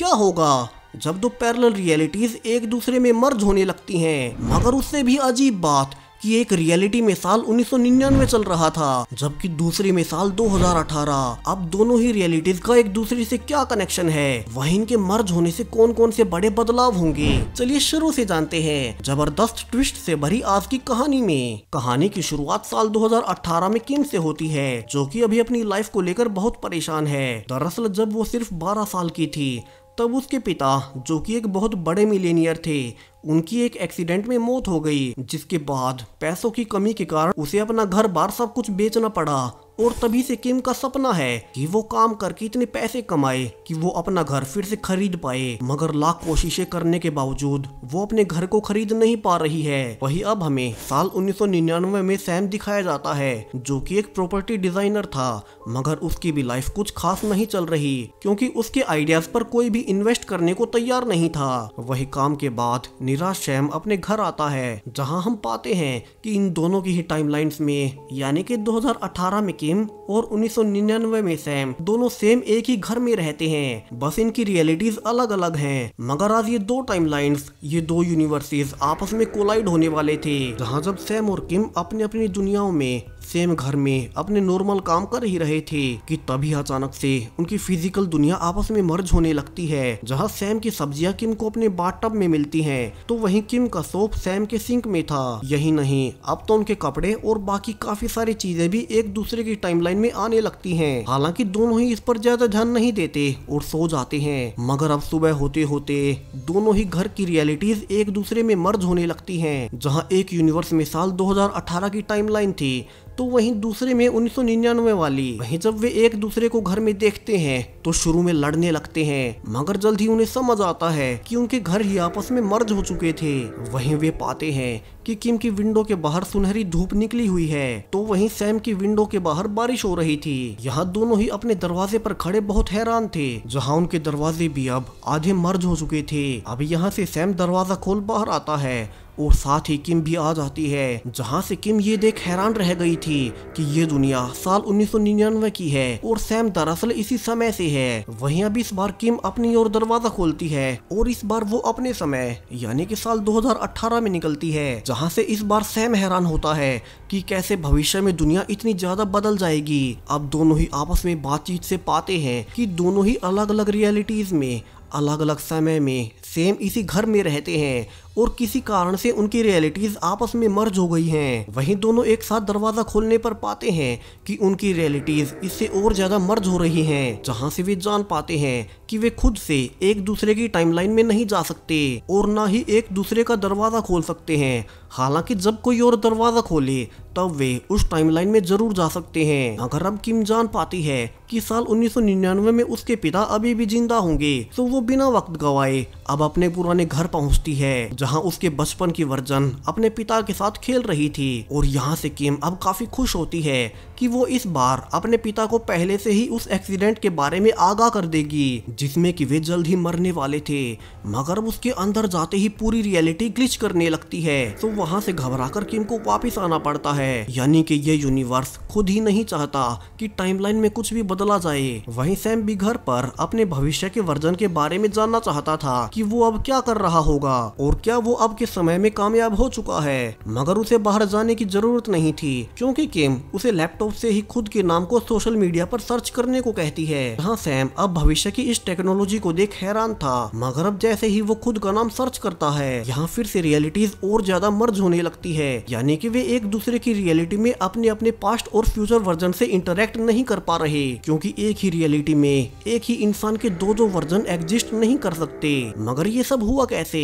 क्या होगा जब दो पैरेलल रियलिटीज एक दूसरे में मर्ज होने लगती हैं मगर उससे भी अजीब बात कि एक रियलिटी में साल 1999 चल रहा था जबकि दूसरे में साल 2018 अब दोनों ही रियलिटीज का एक दूसरे से क्या कनेक्शन है वही इनके मर्ज होने से कौन कौन से बड़े बदलाव होंगे चलिए शुरू से जानते हैं जबरदस्त ट्विस्ट से भरी आज की कहानी में कहानी की शुरुआत साल 2018 में किम से होती है जो की अभी अपनी लाइफ को लेकर बहुत परेशान है दरअसल जब वो सिर्फ बारह साल की थी तब उसके पिता जो कि एक बहुत बड़े मिलेनियर थे उनकी एक एक्सीडेंट में मौत हो गई जिसके बाद पैसों की कमी के कारण उसे अपना घर बार सब कुछ बेचना पड़ा और तभी से किम का सपना है कि वो काम करके इतने पैसे कमाए कि वो अपना घर फिर से खरीद पाए मगर लाख कोशिशें करने के बावजूद वो अपने घर को खरीद नहीं पा रही है वही अब हमें साल 1999 में सैम दिखाया जाता है जो कि एक प्रॉपर्टी डिजाइनर था मगर उसकी भी लाइफ कुछ खास नहीं चल रही क्योंकि उसके आइडियाज पर कोई भी इन्वेस्ट करने को तैयार नहीं था वही काम के बाद निराश सैम अपने घर आता है जहाँ हम पाते हैं कि इन दोनों की ही टाइमलाइंस में यानी कि 2018 में team और 1999 में सैम दोनों सेम एक ही घर में रहते हैं बस इनकी रियलिटीज अलग अलग हैं मगर आज ये दो टाइमलाइंस ये दो यूनिवर्सिटीज आपस में कोलाइड होने वाले थे जहाँ जब सैम और किम अपने अपनी दुनियाओं में सेम घर में अपने नॉर्मल काम कर ही रहे थे कि तभी अचानक से उनकी फिजिकल दुनिया आपस में मर्ज होने लगती है जहां सैम की सब्जियां किम को अपने बाट में मिलती हैं तो वहीं किम का सोप सैम के सिंक में था यही नहीं अब तो उनके कपड़े और बाकी काफी सारी चीजें भी एक दूसरे की टाइमलाइन में आने लगती हैं। हालांकि दोनों ही इस पर ज्यादा ध्यान नहीं देते और सो जाते हैं मगर अब सुबह होते होते दोनों ही घर की रियलिटीज एक दूसरे में मर्ज होने लगती है जहाँ एक यूनिवर्स में साल 2018 की टाइमलाइन थी तो वहीं दूसरे में उन्नीस वाली वहीं जब वे एक दूसरे को घर में देखते हैं तो शुरू में लड़ने लगते हैं मगर जल्द ही उन्हें समझ आता है कि उनके घर ही आपस में मर्ज हो चुके थे वहीं वे पाते हैं कि किम की विंडो के बाहर सुनहरी धूप निकली हुई है तो वहीं सैम की विंडो के बाहर बारिश हो रही थी यहाँ दोनों ही अपने दरवाजे पर खड़े बहुत हैरान थे जहाँ उनके दरवाजे भी अब आधे मर्ज हो चुके थे अब यहाँ से सैम दरवाजा खोल बाहर आता है और साथ ही किम भी आ जाती है जहाँ से किम ये देख हैरान रह गई थी कि ये दुनिया साल 1999 की है और सैम दरअसल इसी समय से है वहीं अब इस बार किम अपनी और दरवाजा खोलती है और इस बार वो अपने समय यानी कि साल 2018 में निकलती है जहाँ से इस बार सैम हैरान होता है कि कैसे भविष्य में दुनिया इतनी ज्यादा बदल जाएगी अब दोनों ही आपस में बातचीत से पाते हैं की दोनों ही अलग अलग रियलिटीज में अलग अलग समय में सेम इसी घर में रहते हैं और किसी कारण से उनकी रियलिटीज आपस में मर्ज हो गई हैं वहीं दोनों एक साथ दरवाजा खोलने पर पाते हैं कि उनकी रियलिटीज इससे और ज्यादा मर्ज हो रही हैं जहां से वे जान पाते हैं कि वे खुद से एक दूसरे की टाइमलाइन में नहीं जा सकते और ना ही एक दूसरे का दरवाजा खोल सकते हैं हालांकि जब कोई और दरवाजा खोले तब वे उस टाइमलाइन में जरूर जा सकते हैं अगर अब किम जान पाती है कि साल 1999 में उसके पिता अभी भी जिंदा होंगे तो वो बिना वक्त गवाए अब अपने पुराने घर पहुंचती है जहां उसके बचपन की वर्जन अपने पिता के साथ खेल रही थी और यहाँ से किम अब काफी खुश होती है कि वो इस बार अपने पिता को पहले से ही उस एक्सीडेंट के बारे में आगाह कर देगी जिसमे की वे जल्द ही मरने वाले थे मगर उसके अंदर जाते ही पूरी रियलिटी ग्लिच करने लगती है तो वहाँ से घबरा किम को वापिस आना पड़ता है यानी की ये यूनिवर्स खुद ही नहीं चाहता की टाइम में कुछ भी बदल बदला जाए वहीं सैम भी घर पर अपने भविष्य के वर्जन के बारे में जानना चाहता था कि वो अब क्या कर रहा होगा और क्या वो अब के समय में कामयाब हो चुका है मगर उसे बाहर जाने की जरूरत नहीं थी क्योंकि किम उसे लैपटॉप से ही खुद के नाम को सोशल मीडिया पर सर्च करने को कहती है जहाँ सैम अब भविष्य की इस टेक्नोलॉजी को देख हैरान था मगर अब जैसे ही वो खुद का नाम सर्च करता है यहाँ फिर से रियलिटीज और ज्यादा मर्ज होने लगती है यानी कि वे एक दूसरे की रियलिटी में अपने अपने पास्ट और फ्यूचर वर्जन से इंटरेक्ट नहीं कर पा रहे क्योंकि एक ही रियलिटी में एक ही इंसान के दो दो वर्जन एग्जिस्ट नहीं कर सकते मगर ये सब हुआ कैसे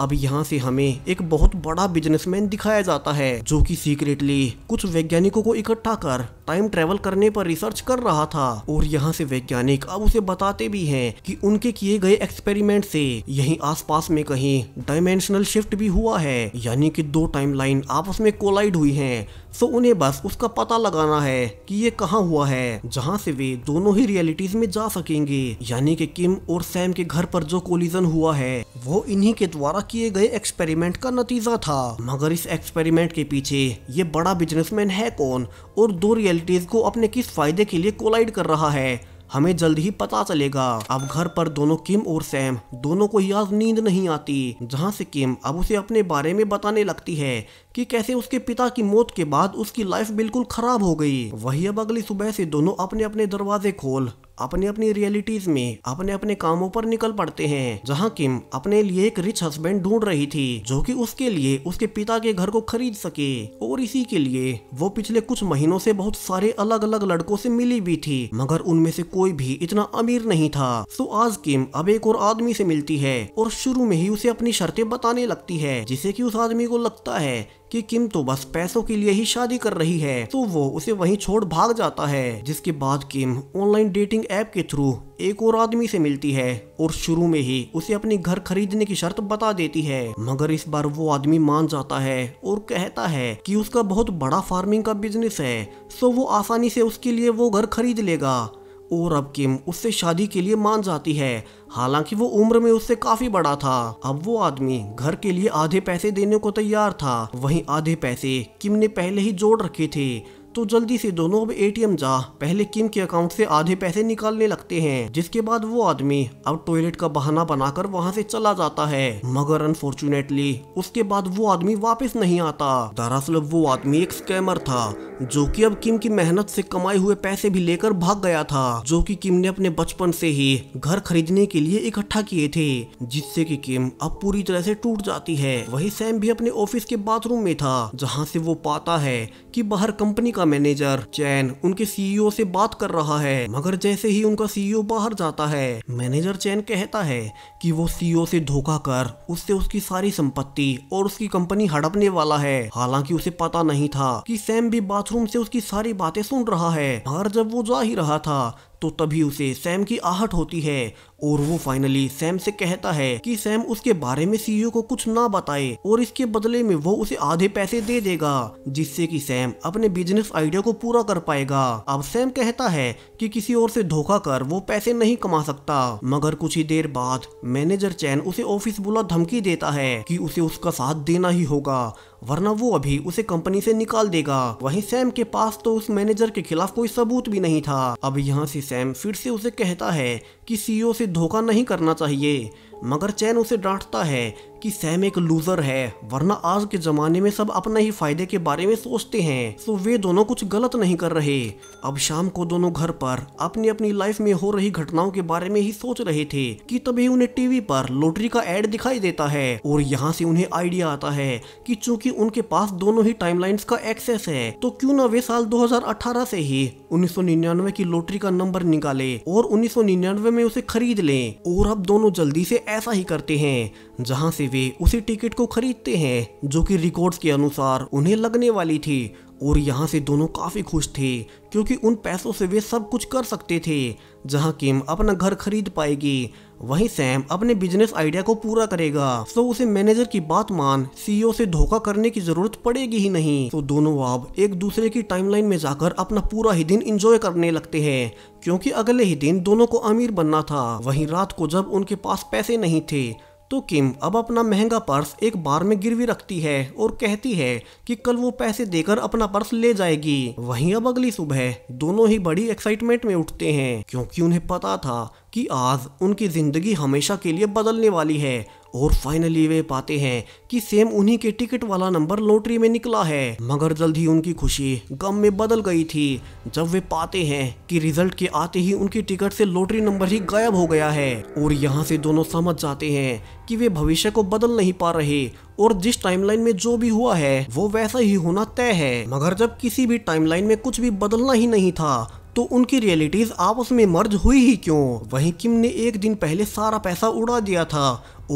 अब यहाँ से हमें एक बहुत बड़ा बिजनेसमैन दिखाया जाता है जो कि सीक्रेटली कुछ वैज्ञानिकों को इकट्ठा कर टाइम ट्रेवल करने पर रिसर्च कर रहा था और यहाँ से वैज्ञानिक अब उसे बताते भी हैं कि उनके किए गए एक्सपेरिमेंट से यहीं आसपास में कहीं डायमेंशनल शिफ्ट भी हुआ है यानी कि दो टाइमलाइन आपस में कोलाइड हुई हैं सो उन्हें बस उसका पता लगाना है कि ये कहाँ हुआ है जहाँ से वे दोनों ही रियलिटीज में जा सकेंगे यानी कि किम और सैम के घर पर जो कोलिजन हुआ है वो इन्हीं के द्वारा किए गए एक्सपेरिमेंट का नतीजा था मगर इस एक्सपेरिमेंट के पीछे ये बड़ा बिजनेसमैन है कौन और दो रियल रियलिटीज को अपने किस फायदे के लिए कोलाइड कर रहा है हमें जल्द ही पता चलेगा अब घर पर दोनों किम और सैम दोनों को याद नींद नहीं आती जहाँ से किम अब उसे अपने बारे में बताने लगती है कि कैसे उसके पिता की मौत के बाद उसकी लाइफ बिल्कुल खराब हो गई वही अब अगली सुबह से दोनों अपने अपने दरवाजे खोल अपने अपनी रियलिटीज में अपने अपने कामों पर निकल पड़ते हैं जहाँ किम अपने लिए एक रिच हस्बैंड ढूंढ रही थी जो कि उसके लिए उसके पिता के घर को खरीद सके और इसी के लिए वो पिछले कुछ महीनों से बहुत सारे अलग अलग लड़कों से मिली भी थी मगर उनमें से कोई भी इतना अमीर नहीं था सो तो आज किम अब एक और आदमी से मिलती है और शुरू में ही उसे अपनी शर्तें बताने लगती है जिसे की उस आदमी को लगता है कि किम तो बस पैसों के लिए ही शादी कर रही है तो वो उसे वहीं छोड़ भाग जाता है जिसके बाद किम ऑनलाइन डेटिंग ऐप के थ्रू एक और आदमी से मिलती है और शुरू में ही उसे अपने घर खरीदने की शर्त बता देती है मगर इस बार वो आदमी मान जाता है और कहता है कि उसका बहुत बड़ा फार्मिंग का बिजनेस है सो वो आसानी से उसके लिए वो घर खरीद लेगा और अब किम उससे शादी के लिए मान जाती है हालांकि वो उम्र में उससे काफी बड़ा था अब वो आदमी घर के लिए आधे पैसे देने को तैयार था वहीं आधे पैसे किम ने पहले ही जोड़ रखे थे तो जल्दी से दोनों अब एटीएम जा पहले किम के अकाउंट से आधे पैसे निकालने लगते हैं जिसके बाद वो आदमी अब टॉयलेट का बहाना बनाकर वहाँ से चला जाता है मगर अनफॉर्चुनेटली उसके बाद वो आदमी वापस नहीं आता दरअसल वो आदमी एक स्कैमर था जो कि अब किम की मेहनत से कमाए हुए पैसे भी लेकर भाग गया था जो कि किम ने अपने बचपन से ही घर खरीदने के लिए इकट्ठा किए थे जिससे कि किम अब पूरी तरह से टूट जाती है वही सैम भी अपने ऑफिस के बाथरूम में था जहाँ से वो पाता है कि बाहर कंपनी का मैनेजर चैन उनके सीईओ से बात कर रहा है मगर जैसे ही उनका सीईओ बाहर जाता है मैनेजर चैन कहता है कि वो सीईओ से धोखा कर उससे उसकी सारी संपत्ति और उसकी कंपनी हड़पने वाला है हालांकि उसे पता नहीं था कि सैम भी बात बाथरूम से उसकी सारी बातें सुन रहा है बाहर जब वो जा ही रहा था तो तभी उसे सैम की आहट होती है और वो फाइनली सैम से कहता है कि सैम उसके बारे में सीईओ को कुछ ना बताए और इसके बदले में वो उसे आधे पैसे दे देगा जिससे कि सैम अपने बिजनेस आइडिया को पूरा कर पाएगा अब सैम कहता है कि किसी और से धोखा कर वो पैसे नहीं कमा सकता मगर कुछ ही देर बाद मैनेजर चैन उसे ऑफिस बुला धमकी देता है की उसे उसका साथ देना ही होगा वरना वो अभी उसे कंपनी से निकाल देगा वही सैम के पास तो उस मैनेजर के खिलाफ कोई सबूत भी नहीं था अब यहाँ से सैम फिर से उसे कहता है कि सीईओ से धोखा नहीं करना चाहिए मगर चैन उसे डांटता है कि सैम एक लूजर है वरना आज के जमाने में सब अपने ही फायदे के बारे में सोचते हैं तो वे दोनों कुछ गलत नहीं कर रहे अब शाम को दोनों घर पर अपनी अपनी लाइफ में हो रही घटनाओं के बारे में ही सोच रहे थे कि तभी उन्हें टीवी पर लॉटरी का एड दिखाई देता है और यहाँ से उन्हें आइडिया आता है कि चूंकि उनके पास दोनों ही टाइमलाइंस का एक्सेस है तो क्यों ना वे साल 2018 से ही 1999 की लॉटरी का नंबर निकाले और 1999 में उसे खरीद लें और अब दोनों जल्दी से ऐसा ही करते हैं जहां से वे उसी टिकट को खरीदते हैं जो कि रिकॉर्ड्स के अनुसार उन्हें लगने वाली थी और यहाँ से दोनों काफ़ी खुश थे क्योंकि उन पैसों से वे सब कुछ कर सकते थे जहां किम अपना घर खरीद पाएगी वहीं सैम अपने बिजनेस आइडिया को पूरा करेगा सो तो उसे मैनेजर की बात मान सीईओ से धोखा करने की जरूरत पड़ेगी ही नहीं तो दोनों अब एक दूसरे की टाइमलाइन में जाकर अपना पूरा ही दिन इंजॉय करने लगते हैं क्योंकि अगले ही दिन दोनों को अमीर बनना था वहीं रात को जब उनके पास पैसे नहीं थे तो किम अब अपना महंगा पर्स एक बार में गिरवी रखती है और कहती है कि कल वो पैसे देकर अपना पर्स ले जाएगी वहीं अब अगली सुबह दोनों ही बड़ी एक्साइटमेंट में उठते हैं क्योंकि उन्हें पता था कि आज उनकी ज़िंदगी हमेशा के लिए बदलने वाली है और फाइनली वे पाते हैं कि सेम उन्हीं के टिकट वाला नंबर लॉटरी में निकला है मगर जल्द ही उनकी खुशी गम में बदल गई थी जब वे पाते हैं कि रिजल्ट के आते ही उनकी टिकट से लॉटरी नंबर ही गायब हो गया है और यहाँ से दोनों समझ जाते हैं कि वे भविष्य को बदल नहीं पा रहे और जिस टाइमलाइन में जो भी हुआ है वो वैसा ही होना तय है मगर जब किसी भी टाइमलाइन में कुछ भी बदलना ही नहीं था तो उनकी रियलिटीज आपस में मर्ज हुई ही क्यों वहीं किम ने एक दिन पहले सारा पैसा उड़ा दिया था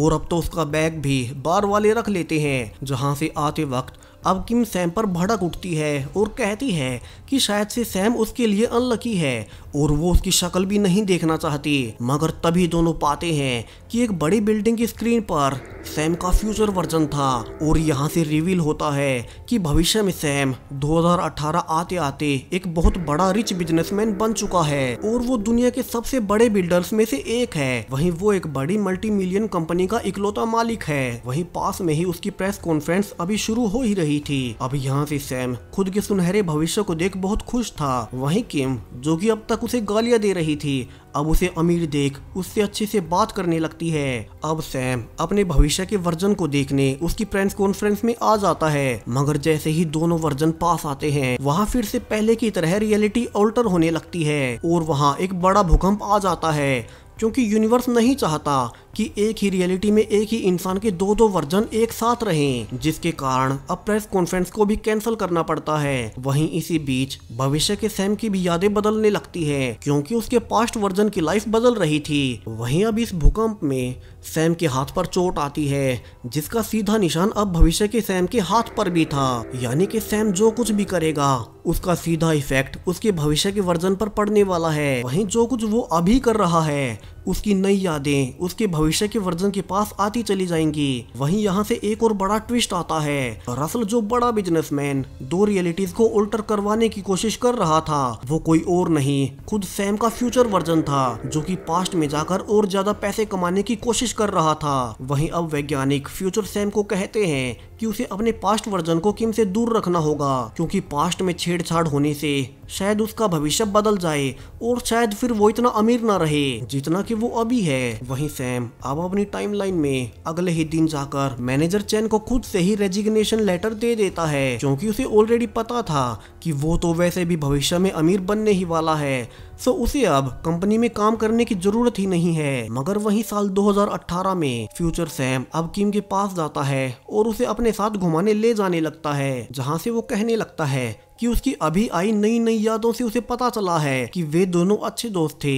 और अब तो उसका बैग भी बार वाले रख लेते हैं जहां से आते वक्त अब किम सैम पर भड़क उठती है और कहती है कि शायद से सैम उसके लिए अनलकी है और वो उसकी शक्ल भी नहीं देखना चाहती मगर तभी दोनों पाते हैं कि एक बड़ी बिल्डिंग की स्क्रीन पर सैम का फ्यूचर वर्जन था और यहाँ से रिवील होता है कि भविष्य में सैम 2018 आते आते एक बहुत बड़ा रिच बिजनेसमैन बन चुका है और वो दुनिया के सबसे बड़े बिल्डर्स में से एक है वहीं वो एक बड़ी मल्टी मिलियन कंपनी का इकलौता मालिक है वहीं पास में ही उसकी प्रेस कॉन्फ्रेंस अभी शुरू हो ही रही गई थी अब यहाँ से सैम खुद के सुनहरे भविष्य को देख बहुत खुश था वहीं किम जो कि अब तक उसे गालियां दे रही थी अब उसे अमीर देख उससे अच्छे से बात करने लगती है अब सैम अपने भविष्य के वर्जन को देखने उसकी प्रेस कॉन्फ्रेंस में आ जाता है मगर जैसे ही दोनों वर्जन पास आते हैं वहाँ फिर से पहले की तरह रियलिटी अल्टर होने लगती है और वहाँ एक बड़ा भूकंप आ जाता है क्योंकि यूनिवर्स नहीं चाहता कि एक ही रियलिटी में एक ही इंसान के दो दो वर्जन एक साथ रहें जिसके कारण अब प्रेस कॉन्फ्रेंस को भी कैंसिल करना पड़ता है वहीं इसी बीच भविष्य के सैम की भी यादें बदलने लगती है क्योंकि उसके पास्ट वर्जन की लाइफ बदल रही थी वहीं अब इस भूकंप में सैम के हाथ पर चोट आती है जिसका सीधा निशान अब भविष्य के सैम के हाथ पर भी था यानी कि सैम जो कुछ भी करेगा उसका सीधा इफेक्ट उसके भविष्य के वर्जन पर पड़ने वाला है वहीं जो कुछ वो अभी कर रहा है उसकी नई यादें उसके भविष्य के वर्जन के पास आती चली जाएंगी वहीं यहाँ से एक और बड़ा ट्विस्ट आता है रसल जो बड़ा बिजनेसमैन दो रियलिटीज को उल्टर करवाने की कोशिश कर रहा था वो कोई और नहीं खुद सैम का फ्यूचर वर्जन था जो की पास्ट में जाकर और ज्यादा पैसे कमाने की कोशिश कर रहा था वही अब वैज्ञानिक फ्यूचर सैम को कहते हैं कि उसे अपने पास्ट वर्जन को किम से दूर रखना होगा क्योंकि पास्ट में छेड़छाड़ होने से शायद उसका भविष्य बदल जाए और शायद फिर वो इतना अमीर ना रहे जितना कि वो अभी है वहीं सैम अब अपनी टाइमलाइन में अगले ही दिन जाकर मैनेजर चैन को खुद से ही रेजिग्नेशन लेटर दे देता है क्योंकि उसे ऑलरेडी पता था कि वो तो वैसे भी भविष्य में अमीर बनने ही वाला है सो उसे अब कंपनी में काम करने की जरूरत ही नहीं है मगर वही साल दो में फ्यूचर सैम अब किम के पास जाता है और उसे अपने साथ घुमाने ले जाने लगता है जहाँ से वो कहने लगता है कि उसकी अभी आई नई नई यादों से उसे पता चला है कि वे दोनों अच्छे दोस्त थे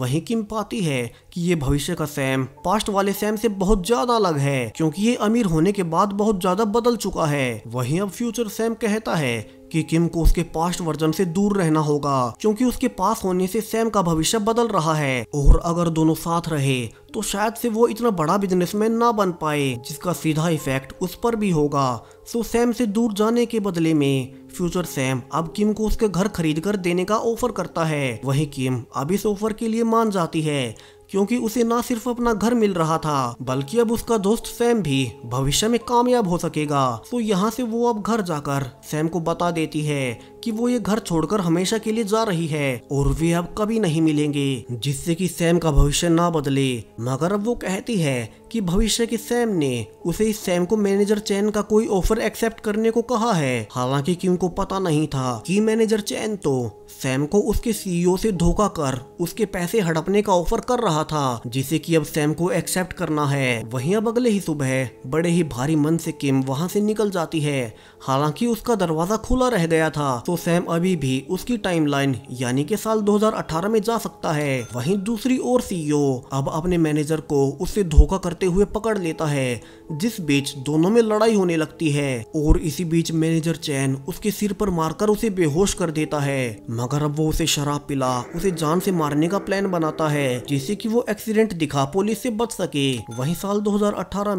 वहीं किम पाती है कि ये भविष्य का सैम पास्ट वाले सैम से बहुत ज्यादा अलग है क्योंकि ये अमीर होने के बाद बहुत ज्यादा बदल चुका है वहीं अब फ्यूचर सैम कहता है कि किम को उसके पास्ट वर्जन से दूर रहना होगा क्योंकि उसके पास होने से सैम का भविष्य बदल रहा है और अगर दोनों साथ रहे तो शायद से वो इतना बड़ा बिजनेसमैन ना बन पाए जिसका सीधा इफेक्ट उस पर भी होगा सो तो सैम से दूर जाने के बदले में फ्यूचर सैम अब किम को उसके घर खरीद कर देने का ऑफर करता है वही किम अब इस ऑफर के लिए मान जाती है क्योंकि उसे ना सिर्फ अपना घर मिल रहा था बल्कि अब उसका दोस्त सैम भी भविष्य में कामयाब हो सकेगा तो यहाँ से वो अब घर जाकर सैम को बता देती है कि वो ये घर छोड़कर हमेशा के लिए जा रही है और वे अब कभी नहीं मिलेंगे जिससे कि सैम का भविष्य ना बदले मगर अब वो कहती है कि भविष्य के सैम ने उसे इस सैम को मैनेजर चैन का कोई ऑफर एक्सेप्ट करने को कहा है हालांकि किम को पता नहीं था कि मैनेजर चैन तो सैम को उसके सीईओ से धोखा कर उसके पैसे हड़पने का ऑफर कर रहा था जिसे कि अब सैम को एक्सेप्ट करना है वहीं अब अगले ही सुबह बड़े ही भारी मन से किम वहां से निकल जाती है हालांकि उसका दरवाजा खुला रह गया था तो सैम अभी भी उसकी टाइमलाइन यानी कि साल 2018 में जा सकता है वहीं दूसरी ओर सीईओ e अब अपने मैनेजर को उससे धोखा करते हुए पकड़ लेता है जिस बीच दोनों में लड़ाई होने लगती है और इसी बीच मैनेजर चैन उसके सिर पर मारकर उसे बेहोश कर देता है मगर अब वो उसे शराब पिला उसे जान से मारने का प्लान बनाता है जिससे की वो एक्सीडेंट दिखा पुलिस से बच सके वही साल दो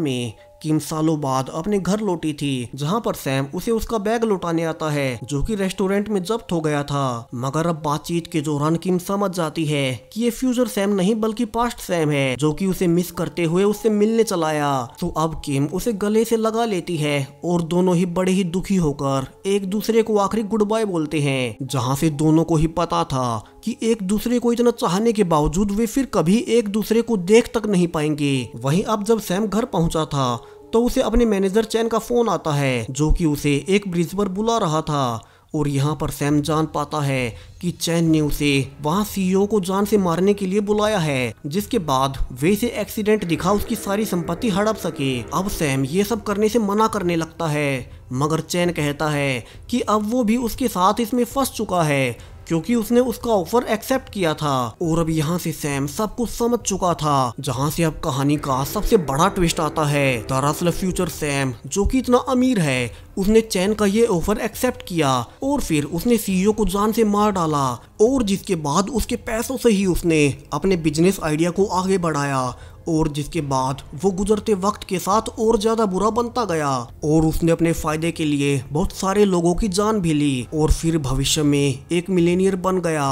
में किम सालों बाद अपने घर लौटी थी जहां पर सैम उसे उसका बैग लौटाने आता है जो कि रेस्टोरेंट में जब्त हो गया था मगर अब बातचीत के दौरान किम समझ जाती है कि ये फ्यूचर सैम नहीं बल्कि पास्ट सैम है जो कि उसे मिस करते हुए उससे मिलने चलाया तो अब किम उसे गले से लगा लेती है और दोनों ही बड़े ही दुखी होकर एक दूसरे को आखिरी गुड बाय बोलते हैं जहाँ से दोनों को ही पता था कि एक दूसरे को इतना चाहने के बावजूद वे फिर कभी एक दूसरे को देख तक नहीं पाएंगे वहीं अब जब सैम घर पहुंचा था तो उसे अपने मैनेजर चैन का फोन आता है जो कि उसे एक ब्रिज पर बुला रहा था और यहाँ पर सैम जान पाता है कि चैन ने उसे वहाँ सीईओ को जान से मारने के लिए बुलाया है जिसके बाद वे से एक्सीडेंट दिखा उसकी सारी संपत्ति हड़प सके अब सैम ये सब करने से मना करने लगता है मगर चैन कहता है कि अब वो भी उसके साथ इसमें फंस चुका है क्योंकि उसने उसका ऑफर एक्सेप्ट किया था और अब यहाँ से सैम सब कुछ समझ चुका था जहाँ से अब कहानी का सबसे बड़ा ट्विस्ट आता है दरअसल फ्यूचर सैम जो कि इतना अमीर है उसने चैन का ये ऑफर एक्सेप्ट किया और फिर उसने सीईओ e को जान से मार डाला और जिसके बाद उसके पैसों से ही उसने अपने बिजनेस आइडिया को आगे बढ़ाया और जिसके बाद वो गुजरते वक्त के साथ और ज्यादा बुरा बनता गया और उसने अपने फायदे के लिए बहुत सारे लोगों की जान भी ली और फिर भविष्य में एक मिलेनियर बन गया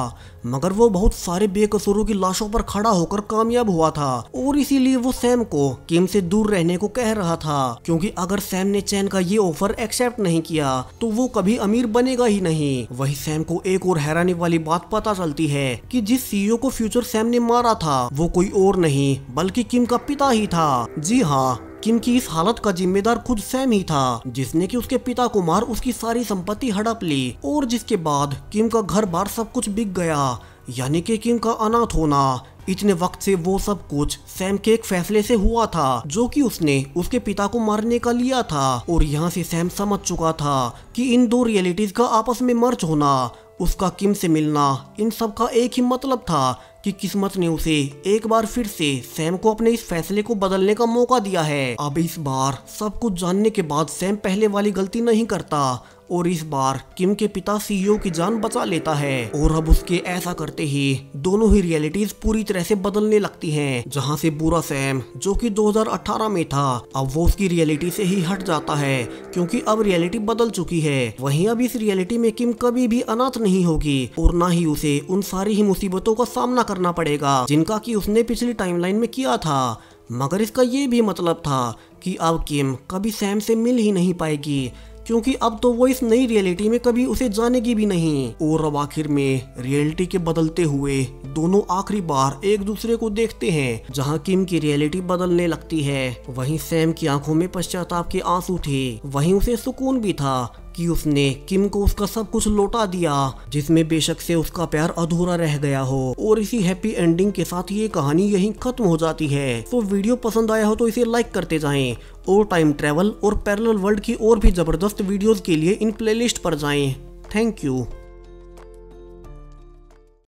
मगर वो बहुत सारे बेकसूरों की लाशों पर खड़ा होकर कामयाब हुआ था और इसीलिए वो सैम को किम से दूर रहने को कह रहा था क्योंकि अगर सैम ने चैन का ये ऑफर एक्सेप्ट नहीं किया तो वो कभी अमीर बनेगा ही नहीं वही सैम को एक और हैरानी वाली बात पता चलती है कि जिस सीईओ को फ्यूचर सैम ने मारा था वो कोई और नहीं बल्कि कि किम का पिता ही था जी हाँ किम की इस हालत का जिम्मेदार खुद सैम ही था जिसने कि उसके पिता को मार उसकी सारी संपत्ति हड़प ली और जिसके बाद किम का घर बार सब कुछ बिक गया यानी कि किम का अनाथ होना इतने वक्त से वो सब कुछ सैम के एक फैसले से हुआ था जो कि उसने उसके पिता को मारने का लिया था और यहाँ से सैम समझ चुका था कि इन दो रियलिटीज का आपस में मर्ज होना उसका किम से मिलना इन सब का एक ही मतलब था कि किस्मत ने उसे एक बार फिर से सैम को अपने इस फैसले को बदलने का मौका दिया है अब इस बार सब कुछ जानने के बाद सैम पहले वाली गलती नहीं करता और इस बार किम के पिता सीईओ की जान बचा लेता है और अब उसके ऐसा करते ही दोनों ही रियलिटीज पूरी तरह से बदलने लगती हैं जहां से बुरा सैम जो कि 2018 में था अब वो उसकी रियलिटी से ही हट जाता है क्योंकि अब रियलिटी बदल चुकी है वहीं अब इस रियलिटी में किम कभी भी अनाथ नहीं होगी और ना ही उसे उन सारी ही मुसीबतों का सामना करना पड़ेगा जिनका की उसने पिछली टाइम में किया था मगर इसका ये भी मतलब था कि अब किम कभी सैम से मिल ही नहीं पाएगी क्योंकि अब तो वो इस नई रियलिटी में कभी उसे जाने की भी नहीं और अब आखिर में रियलिटी के बदलते हुए दोनों आखिरी बार एक दूसरे को देखते हैं जहाँ किम की रियलिटी बदलने लगती है वहीं सैम की आंखों में पश्चाताप के आंसू थे वहीं उसे सुकून भी था कि उसने किम को उसका सब कुछ लौटा दिया जिसमें बेशक से उसका प्यार अधूरा रह गया हो और इसी हैप्पी एंडिंग के साथ ये कहानी यहीं खत्म हो जाती है तो वीडियो पसंद आया हो तो इसे लाइक करते जाएं और टाइम ट्रेवल और पैरल वर्ल्ड की और भी जबरदस्त वीडियो के लिए इन प्ले पर जाए थैंक यू